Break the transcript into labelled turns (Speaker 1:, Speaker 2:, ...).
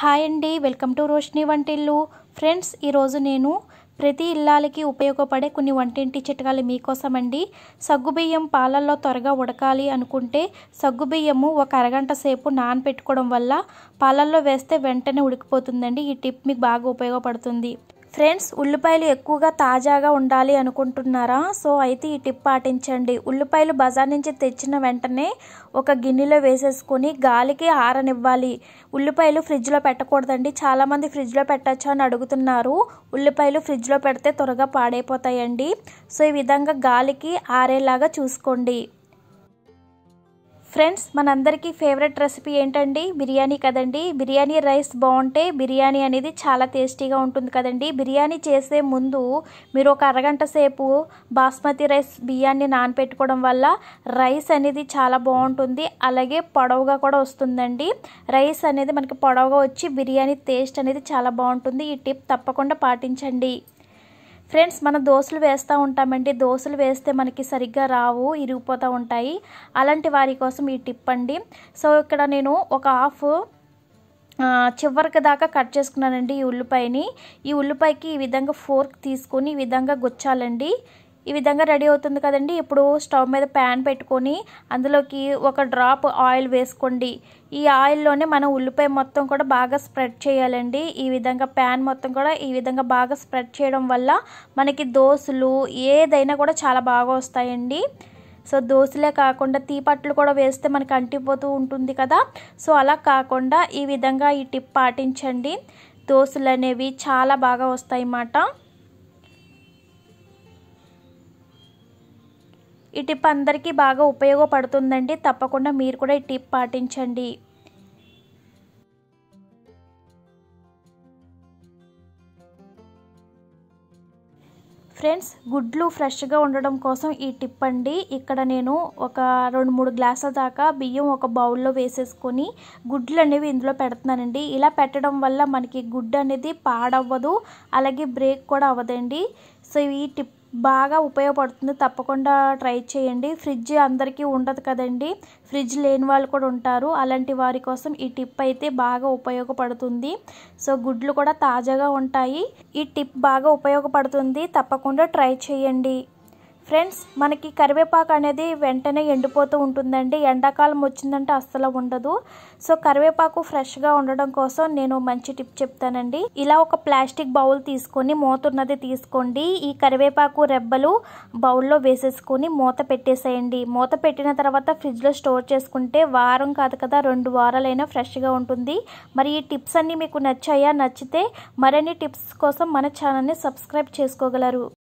Speaker 1: hi అండి welcome to Roshini వంటిల్లు friends ఈరోజు నేను ప్రతి ఇల్లాలకి ఉపయోగపడే కొన్ని వంటింటి చిట్కాలు మీకోసం అండి సగ్గుబియ్యం పాలల్లో త్వరగా ఉడకాలి అనుకుంటే సగ్గుబియ్యము ఒక అరగంట సేపు నానబెట్టుకోవడం వల్ల పాలల్లో వేస్తే వెంటనే ఉడికిపోతుందండి ఈ టిప్ మీకు బాగా ఉపయోగపడుతుంది ఫ్రెండ్స్ ఉల్లిపాయలు ఎక్కువగా తాజాగా ఉండాలి అనుకుంటున్నారా సో అయితే ఈ టిప్ పాటించండి ఉల్లిపాయలు బజార్ నుంచి తెచ్చిన వెంటనే ఒక గిన్నెలో వేసేసుకొని గాలికి ఆరనివ్వాలి ఉల్లిపాయలు ఫ్రిడ్జ్లో పెట్టకూడదండి చాలామంది ఫ్రిడ్జ్లో పెట్టచ్చు అని అడుగుతున్నారు ఉల్లిపాయలు ఫ్రిడ్జ్లో పెడితే త్వరగా పాడైపోతాయండి సో ఈ విధంగా గాలికి ఆరేలాగా చూసుకోండి ఫ్రెండ్స్ మనందరికీ ఫేవరెట్ రెసిపీ ఏంటండి బిర్యానీ కదండి బిర్యానీ రైస్ బాగుంటే బిర్యానీ అనేది చాలా టేస్టీగా ఉంటుంది కదండి బిర్యానీ చేసే ముందు మీరు ఒక అరగంట సేపు బాస్మతి రైస్ బియ్యాన్ని నానపెట్టుకోవడం వల్ల రైస్ అనేది చాలా బాగుంటుంది అలాగే పొడవుగా కూడా వస్తుందండి రైస్ అనేది మనకి పొడవుగా వచ్చి బిర్యానీ టేస్ట్ అనేది చాలా బాగుంటుంది ఈ టిప్ తప్పకుండా పాటించండి ఫ్రెండ్స్ మనం దోశలు వేస్తూ ఉంటామండి దోశలు వేస్తే మనకి సరిగ్గా రావు ఇరిగిపోతూ ఉంటాయి అలాంటి వారి కోసం ఈ టిప్ అండి సో ఇక్కడ నేను ఒక హాఫ్ చివరికి దాకా కట్ చేసుకున్నానండి ఈ ఉల్లిపాయని ఈ ఉల్లిపాయకి ఈ విధంగా ఫోర్క్ తీసుకొని ఈ విధంగా గుచ్చాలండి ఈ విధంగా రెడీ అవుతుంది కదండి ఇప్పుడు స్టవ్ మీద ప్యాన్ పెట్టుకొని అందులోకి ఒక డ్రాప్ ఆయిల్ వేసుకోండి ఈ ఆయిల్లోనే మనం ఉల్లిపాయ మొత్తం కూడా బాగా స్ప్రెడ్ చేయాలండి ఈ విధంగా ప్యాన్ మొత్తం కూడా ఈ విధంగా బాగా స్ప్రెడ్ చేయడం వల్ల మనకి దోశలు ఏదైనా కూడా చాలా బాగా వస్తాయండి సో దోశలే కాకుండా తీపట్లు కూడా వేస్తే మనకి అంటిపోతూ ఉంటుంది కదా సో అలా కాకుండా ఈ విధంగా ఈ టిప్ పాటించండి దోశలు అనేవి చాలా బాగా వస్తాయి ఈ టిప్ అందరికీ బాగా ఉపయోగపడుతుందండి తప్పకుండా మీరు కూడా ఈ టిప్ పాటించండి ఫ్రెండ్స్ గుడ్లు ఫ్రెష్గా ఉండడం కోసం ఈ టిప్ అండి ఇక్కడ నేను ఒక రెండు మూడు గ్లాసుల దాకా బియ్యం ఒక బౌల్లో వేసేసుకొని గుడ్లు అనేవి ఇందులో పెడుతున్నానండి ఇలా పెట్టడం వల్ల మనకి గుడ్డు అనేది పాడవ్వదు అలాగే బ్రేక్ కూడా అవ్వదండి సో ఈ టిప్ బాగా ఉపయోగపడుతుంది తప్పకుండా ట్రై చేయండి ఫ్రిడ్జ్ అందరికీ ఉండదు కదండి ఫ్రిడ్జ్ లేని వాళ్ళు కూడా ఉంటారు అలాంటి వారి కోసం ఈ టిప్ అయితే బాగా ఉపయోగపడుతుంది సో గుడ్లు కూడా తాజాగా ఉంటాయి ఈ టిప్ బాగా ఉపయోగపడుతుంది తప్పకుండా ట్రై చేయండి ఫ్రెండ్స్ మనకి కరివేపాకు అనేది వెంటనే ఎండిపోతూ ఉంటుందండి ఎండాకాలం వచ్చిందంటే అస్సలు ఉండదు సో కరివేపాకు ఫ్రెష్గా ఉండడం కోసం నేను మంచి టిప్ చెప్తానండి ఇలా ఒక ప్లాస్టిక్ బౌల్ తీసుకొని మూత ఉన్నది తీసుకోండి ఈ కరివేపాకు రెబ్బలు బౌల్లో వేసేసుకొని మూత పెట్టేసేయండి మూత పెట్టిన తర్వాత ఫ్రిడ్జ్లో స్టోర్ చేసుకుంటే వారం కాదు కదా రెండు వారాలైనా ఫ్రెష్గా ఉంటుంది మరి ఈ టిప్స్ అన్నీ మీకు నచ్చాయా నచ్చితే మరిన్ని టిప్స్ కోసం మన ఛానల్ని సబ్స్క్రైబ్ చేసుకోగలరు